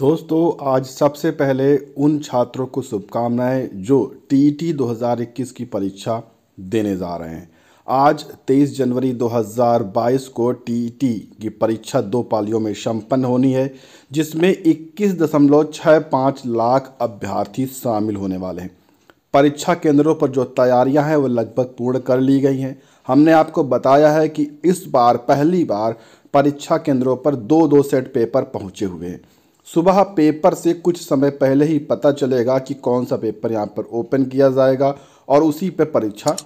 दोस्तों आज सबसे पहले उन छात्रों को शुभकामनाएं जो टी टी की परीक्षा देने जा रहे हैं आज 23 जनवरी 2022 को टी की परीक्षा दो पालियों में संपन्न होनी है जिसमें 21.65 लाख अभ्यर्थी शामिल होने वाले हैं परीक्षा केंद्रों पर जो तैयारियां हैं वो लगभग पूर्ण कर ली गई हैं हमने आपको बताया है कि इस बार पहली बार परीक्षा केंद्रों पर दो दो सेट पेपर पहुँचे हुए हैं सुबह पेपर से कुछ समय पहले ही पता चलेगा कि कौन सा पेपर यहाँ पर ओपन किया जाएगा और उसी पर परीक्षा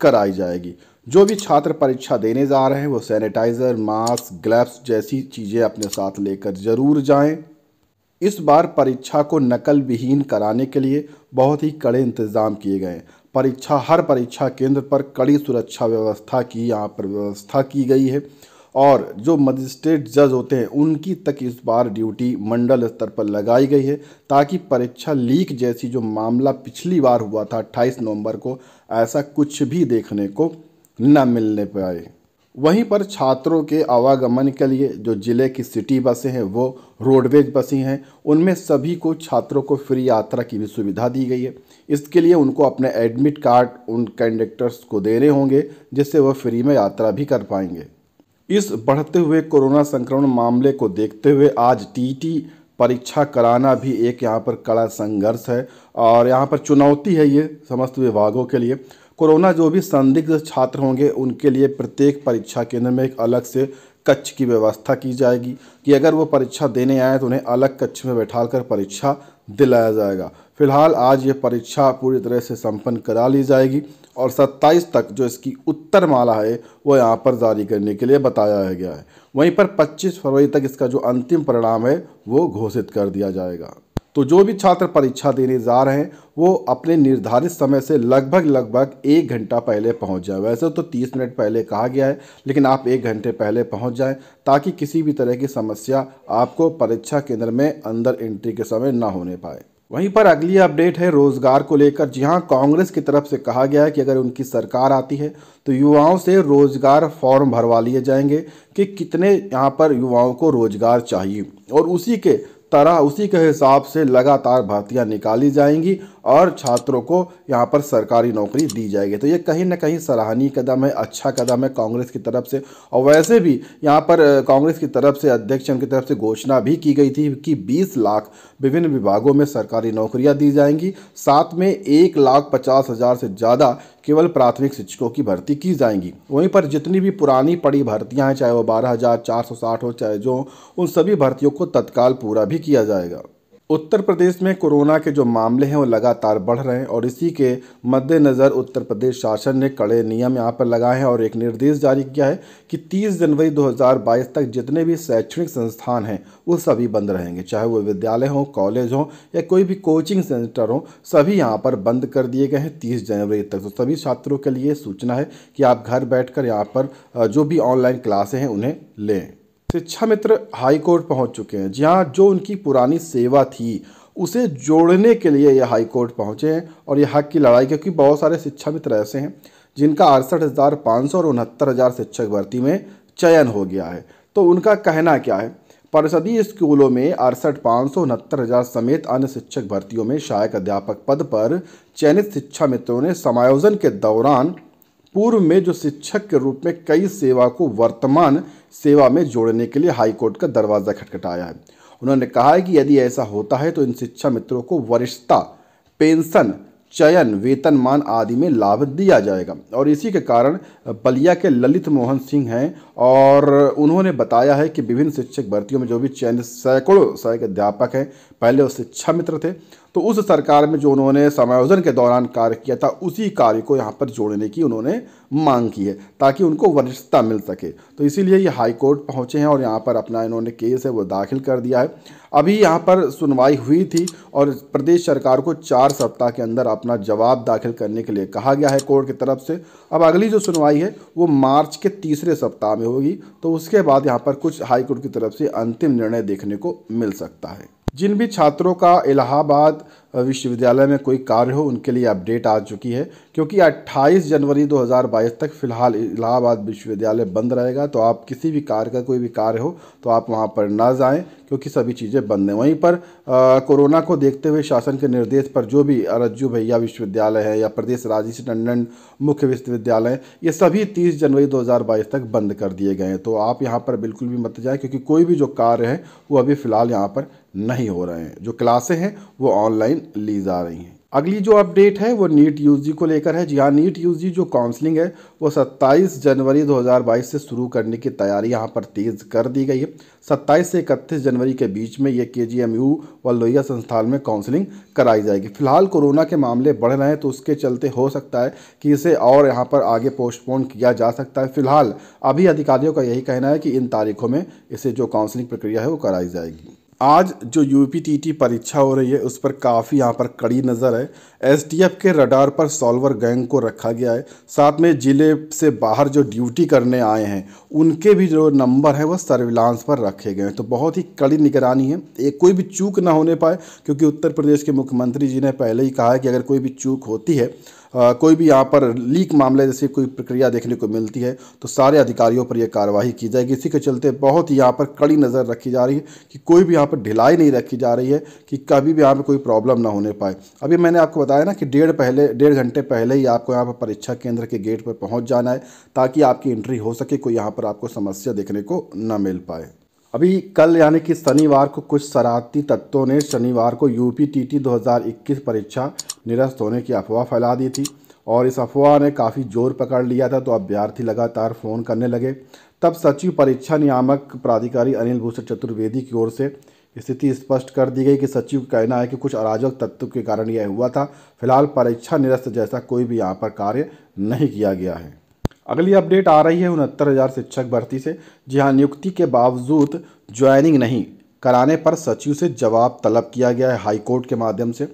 कराई जाएगी जो भी छात्र परीक्षा देने जा रहे हैं वो सैनिटाइज़र मास्क ग्लव्स जैसी चीज़ें अपने साथ लेकर ज़रूर जाएं। इस बार परीक्षा को नकल विहीन कराने के लिए बहुत ही कड़े इंतज़ाम किए गए हैं परीक्षा हर परीक्षा केंद्र पर कड़ी सुरक्षा व्यवस्था की यहाँ पर व्यवस्था की गई है और जो मजिस्ट्रेट जज होते हैं उनकी तक इस बार ड्यूटी मंडल स्तर पर लगाई गई है ताकि परीक्षा लीक जैसी जो मामला पिछली बार हुआ था 28 नवंबर को ऐसा कुछ भी देखने को न मिलने पाए वहीं पर छात्रों के आवागमन के लिए जो ज़िले की सिटी बसें हैं वो रोडवेज बसें हैं उनमें सभी को छात्रों को फ्री यात्रा की भी सुविधा दी गई है इसके लिए उनको अपने एडमिट कार्ड उन कंडक्टर्स को देने होंगे जिससे वह फ्री में यात्रा भी कर पाएंगे इस बढ़ते हुए कोरोना संक्रमण मामले को देखते हुए आज टीटी परीक्षा कराना भी एक यहाँ पर कड़ा संघर्ष है और यहाँ पर चुनौती है ये समस्त विभागों के लिए कोरोना जो भी संदिग्ध छात्र होंगे उनके लिए प्रत्येक परीक्षा केंद्र में एक अलग से कक्ष की व्यवस्था की जाएगी कि अगर वो परीक्षा देने आए तो उन्हें अलग कक्ष में बैठा परीक्षा दिलाया जाएगा फिलहाल आज ये परीक्षा पूरी तरह से संपन्न करा ली जाएगी और 27 तक जो इसकी उत्तर माला है वो यहाँ पर जारी करने के लिए बताया गया है वहीं पर 25 फरवरी तक इसका जो अंतिम परिणाम है वो घोषित कर दिया जाएगा तो जो भी छात्र परीक्षा देने जा रहे हैं वो अपने निर्धारित समय से लगभग लगभग एक घंटा पहले पहुंच जाए वैसे तो 30 मिनट पहले कहा गया है लेकिन आप एक घंटे पहले पहुंच जाएं ताकि किसी भी तरह की समस्या आपको परीक्षा केंद्र में अंदर एंट्री के समय ना होने पाए वहीं पर अगली अपडेट है रोजगार को लेकर जी हाँ कांग्रेस की तरफ से कहा गया है कि अगर उनकी सरकार आती है तो युवाओं से रोजगार फॉर्म भरवा लिए जाएंगे कि कितने यहाँ पर युवाओं को रोजगार चाहिए और उसी के तरह उसी के हिसाब से लगातार भर्तियां निकाली जाएंगी और छात्रों को यहाँ पर सरकारी नौकरी दी जाएगी तो ये कहीं ना कहीं सराहनीय कदम है अच्छा कदम है कांग्रेस की तरफ से और वैसे भी यहाँ पर कांग्रेस की तरफ से अध्यक्ष उनकी तरफ से घोषणा भी की गई थी कि 20 लाख विभिन्न विभागों में सरकारी नौकरियाँ दी जाएंगी साथ में एक लाख पचास हज़ार से ज़्यादा केवल प्राथमिक शिक्षकों की भर्ती की जाएंगी वहीं पर जितनी भी पुरानी पड़ी भर्तियां हैं चाहे वो बारह हज़ार चार सौ साठ हो चाहे जो उन सभी भर्तियों को तत्काल पूरा भी किया जाएगा उत्तर प्रदेश में कोरोना के जो मामले हैं वो लगातार बढ़ रहे हैं और इसी के मद्देनज़र उत्तर प्रदेश शासन ने कड़े नियम यहाँ पर लगाए हैं और एक निर्देश जारी किया है कि 30 जनवरी 2022 तक जितने भी शैक्षणिक संस्थान हैं वो सभी बंद रहेंगे चाहे वो विद्यालय हों कॉलेज हों या कोई भी कोचिंग सेंटर हों सभी यहाँ पर बंद कर दिए गए हैं तीस जनवरी तक तो सभी छात्रों के लिए सूचना है कि आप घर बैठ कर यहाँ पर जो भी ऑनलाइन क्लासें हैं उन्हें लें शिक्षा मित्र हाईकोर्ट पहुंच चुके हैं जहां जो उनकी पुरानी सेवा थी उसे जोड़ने के लिए यह हाईकोर्ट पहुंचे हैं और यह हक की लड़ाई क्योंकि बहुत सारे शिक्षा मित्र ऐसे हैं जिनका अड़सठ हज़ार पाँच सौ और उनहत्तर हज़ार शिक्षक भर्ती में चयन हो गया है तो उनका कहना क्या है परिषदीय स्कूलों में अड़सठ पाँच सौ उनहत्तर हज़ार समेत अन्य शिक्षक भर्तियों में सहायक अध्यापक पद पर चयनित शिक्षा मित्रों ने समायोजन के दौरान पूर्व में जो शिक्षक के रूप में कई सेवा को वर्तमान सेवा में जोड़ने के लिए हाईकोर्ट का दरवाज़ा खटखटाया है उन्होंने कहा है कि यदि ऐसा होता है तो इन शिक्षा मित्रों को वरिष्ठता पेंशन चयन वेतनमान आदि में लाभ दिया जाएगा और इसी के कारण बलिया के ललित मोहन सिंह हैं और उन्होंने बताया है कि विभिन्न शिक्षक भर्तियों में जो भी चयन सैकड़ों सहायक अध्यापक हैं पहले वो शिक्षा मित्र थे तो उस सरकार में जो उन्होंने समायोजन के दौरान कार्य किया था उसी कार्य को यहाँ पर जोड़ने की उन्होंने मांग की है ताकि उनको वरिष्ठता मिल सके तो इसीलिए ये हाई कोर्ट पहुँचे हैं और यहाँ पर अपना इन्होंने केस है वो दाखिल कर दिया है अभी यहाँ पर सुनवाई हुई थी और प्रदेश सरकार को चार सप्ताह के अंदर अपना जवाब दाखिल करने के लिए कहा गया है कोर्ट की तरफ से अब अगली जो सुनवाई है वो मार्च के तीसरे सप्ताह में होगी तो उसके बाद यहाँ पर कुछ हाईकोर्ट की तरफ से अंतिम निर्णय देखने को मिल सकता है जिन भी छात्रों का इलाहाबाद विश्वविद्यालय में कोई कार्य हो उनके लिए अपडेट आ चुकी है क्योंकि 28 जनवरी 2022 तक फिलहाल इलाहाबाद विश्वविद्यालय बंद रहेगा तो आप किसी भी कार्य का कोई भी कार्य हो तो आप वहाँ पर ना जाएं क्योंकि सभी चीज़ें बंद हैं वहीं पर कोरोना को देखते हुए शासन के निर्देश पर जो भी रज्जू भैया विश्वविद्यालय है या प्रदेश राजेश टंडन मुख्य विश्वविद्यालय ये सभी तीस जनवरी दो तक बंद कर दिए गए हैं तो आप यहाँ पर बिल्कुल भी मत जाएँ क्योंकि कोई भी जो कार्य है वो अभी फ़िलहाल यहाँ पर नहीं हो रहे हैं जो क्लासें हैं वो ऑनलाइन ली जा रही हैं अगली जो अपडेट है वो नीट यूजी को लेकर है जी हाँ नीट यूजी जो काउंसलिंग है वो 27 जनवरी 2022 से शुरू करने की तैयारी यहाँ पर तेज़ कर दी गई है 27 से 31 जनवरी के बीच में ये के जी एम यू व लोहिया संस्थान में काउंसलिंग कराई जाएगी फिलहाल कोरोना के मामले बढ़ रहे हैं तो उसके चलते हो सकता है कि इसे और यहाँ पर आगे पोस्टपोन किया जा सकता है फिलहाल अभी अधिकारियों का यही कहना है कि इन तारीखों में इसे जो काउंसलिंग प्रक्रिया है वो कराई जाएगी आज जो यू परीक्षा हो रही है उस पर काफ़ी यहाँ पर कड़ी नज़र है एसटीएफ के रडार पर सॉल्वर गैंग को रखा गया है साथ में ज़िले से बाहर जो ड्यूटी करने आए हैं उनके भी जो नंबर है वह सर्विलांस पर रखे गए हैं तो बहुत ही कड़ी निगरानी है एक कोई भी चूक ना होने पाए क्योंकि उत्तर प्रदेश के मुख्यमंत्री जी ने पहले ही कहा है कि अगर कोई भी चूक होती है कोई भी यहाँ पर लीक मामले जैसी कोई प्रक्रिया देखने को मिलती है तो सारे अधिकारियों पर यह कार्रवाई की जाएगी इसी के चलते बहुत ही यहाँ पर कड़ी नज़र रखी जा रही है कि कोई भी यहाँ पर ढिलाई नहीं रखी जा रही है कि कभी भी यहाँ पर कोई प्रॉब्लम ना होने पाए अभी मैंने आपको बताया ना कि डेढ़ पहले डेढ़ घंटे पहले ही आपको यहाँ पर परीक्षा केंद्र के गेट पर पहुँच जाना है ताकि आपकी एंट्री हो सके कोई यहाँ पर आपको समस्या देखने को न मिल पाए अभी कल यानी कि शनिवार को कुछ शरारती तत्वों ने शनिवार को यूपी टीटी 2021 परीक्षा निरस्त होने की अफवाह फैला दी थी और इस अफवाह ने काफ़ी जोर पकड़ लिया था तो अभ्यर्थी लगातार फ़ोन करने लगे तब सचिव परीक्षा नियामक प्राधिकारी अनिल भूषण चतुर्वेदी की ओर से स्थिति स्पष्ट कर दी गई कि सचिव का कहना है कि कुछ अराजक तत्व के कारण यह हुआ था फिलहाल परीक्षा निरस्त जैसा कोई भी यहाँ पर कार्य नहीं किया गया है अगली अपडेट आ रही है उनहत्तर हज़ार शिक्षक भर्ती से जी हाँ नियुक्ति के बावजूद ज्वाइनिंग नहीं कराने पर सचिव से जवाब तलब किया गया है हाईकोर्ट के माध्यम से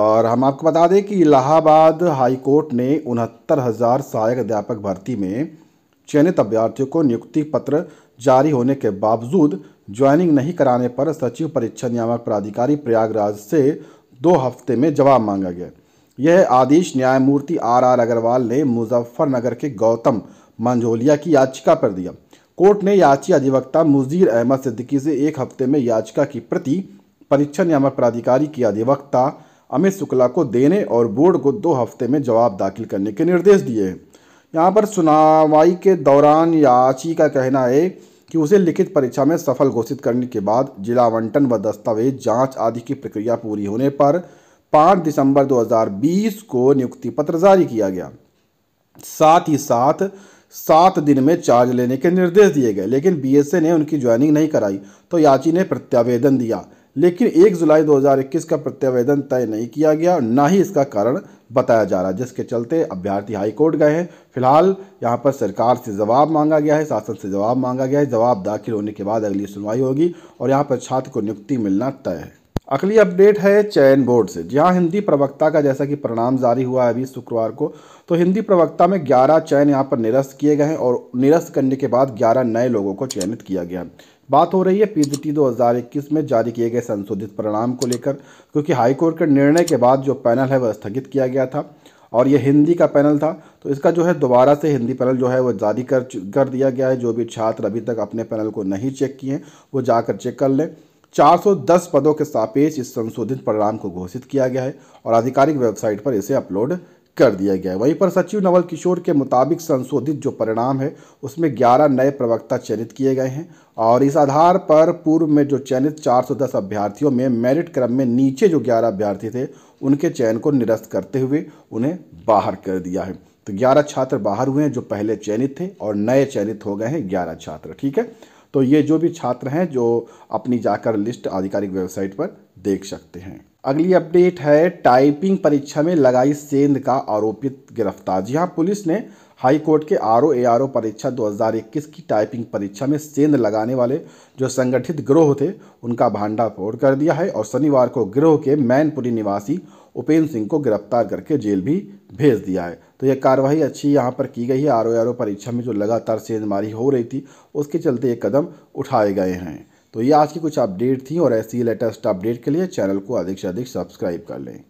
और हम आपको बता दें कि इलाहाबाद हाईकोर्ट ने उनहत्तर हज़ार सहायक अध्यापक भर्ती में चयनित अभ्यर्थियों को नियुक्ति पत्र जारी होने के बावजूद ज्वाइनिंग नहीं कराने पर सचिव परीक्षा नियामक प्राधिकारी प्रयागराज से दो हफ्ते में जवाब मांगा गया यह आदेश न्यायमूर्ति आर आर अग्रवाल ने मुजफ्फरनगर के गौतम मंझोलिया की याचिका पर दिया कोर्ट ने याची अधिवक्ता मुजीर अहमद सिद्दीकी से एक हफ्ते में याचिका की प्रति परीक्षा नियामक प्राधिकारी की अधिवक्ता अमित शुक्ला को देने और बोर्ड को दो हफ्ते में जवाब दाखिल करने के निर्देश दिए हैं यहाँ पर सुनवाई के दौरान याची का कहना है कि उसे लिखित परीक्षा में सफल घोषित करने के बाद जिला आवंटन व दस्तावेज जांच आदि की प्रक्रिया पूरी होने पर 5 दिसंबर 2020 को नियुक्ति पत्र जारी किया गया साथ ही साथ सात दिन में चार्ज लेने के निर्देश दिए गए लेकिन बीएसए ने उनकी ज्वाइनिंग नहीं कराई तो याची ने प्रत्यावेदन दिया लेकिन 1 जुलाई 2021 का प्रत्यावेदन तय नहीं किया गया और ना ही इसका कारण बताया जा रहा जिसके चलते अभ्यर्थी हाईकोर्ट गए हैं फिलहाल यहाँ पर सरकार से जवाब मांगा गया है शासन से जवाब मांगा गया है जवाब दाखिल होने के बाद अगली सुनवाई होगी और यहाँ पर छात्र को नियुक्ति मिलना तय है अगली अपडेट है चयन बोर्ड से जहां हिंदी प्रवक्ता का जैसा कि परिणाम जारी हुआ है अभी शुक्रवार को तो हिंदी प्रवक्ता में 11 चयन यहां पर निरस्त किए गए हैं और निरस्त करने के बाद 11 नए लोगों को चयनित किया गया बात हो रही है पीजीटी 2021 में जारी किए गए संशोधित परिणाम को लेकर क्योंकि हाईकोर्ट के निर्णय के बाद जो पैनल है वह स्थगित किया गया था और ये हिंदी का पैनल था तो इसका जो है दोबारा से हिंदी पैनल जो है वो जारी कर कर दिया गया है जो भी छात्र अभी तक अपने पैनल को नहीं चेक किए वो जाकर चेक कर लें 410 पदों के सापेक्ष इस संशोधित परिणाम को घोषित किया गया है और आधिकारिक वेबसाइट पर इसे अपलोड कर दिया गया है वहीं पर सचिव नवल किशोर के मुताबिक संशोधित जो परिणाम है उसमें 11 नए प्रवक्ता चयनित किए गए हैं और इस आधार पर पूर्व में जो चयनित 410 अभ्यर्थियों में मेरिट क्रम में नीचे जो 11 अभ्यर्थी थे उनके चयन को निरस्त करते हुए उन्हें बाहर कर दिया है तो ग्यारह छात्र बाहर हुए हैं जो पहले चयनित थे और नए चयनित हो गए हैं ग्यारह छात्र ठीक है तो ये जो भी छात्र हैं जो अपनी जाकर लिस्ट आधिकारिक वेबसाइट पर देख सकते हैं अगली अपडेट है टाइपिंग परीक्षा में लगाई सेंध का आरोपित गिरफ्तार जी हाँ पुलिस ने हाई कोर्ट के R O A R O परीक्षा 2021 की टाइपिंग परीक्षा में सेंध लगाने वाले जो संगठित गिरोह थे उनका भांडा फोड़ कर दिया है और शनिवार को गिरोह के मैनपुरी निवासी उपेंद्र सिंह को गिरफ्तार करके जेल भी भेज दिया है तो यह कार्रवाई अच्छी यहाँ पर की गई है आर ओ परीक्षा में जो लगातार सेंधमारी हो रही थी उसके चलते ये कदम उठाए गए हैं तो ये आज की कुछ अपडेट थी और ऐसी लेटेस्ट अपडेट के लिए चैनल को अधिक से अधिक सब्सक्राइब कर लें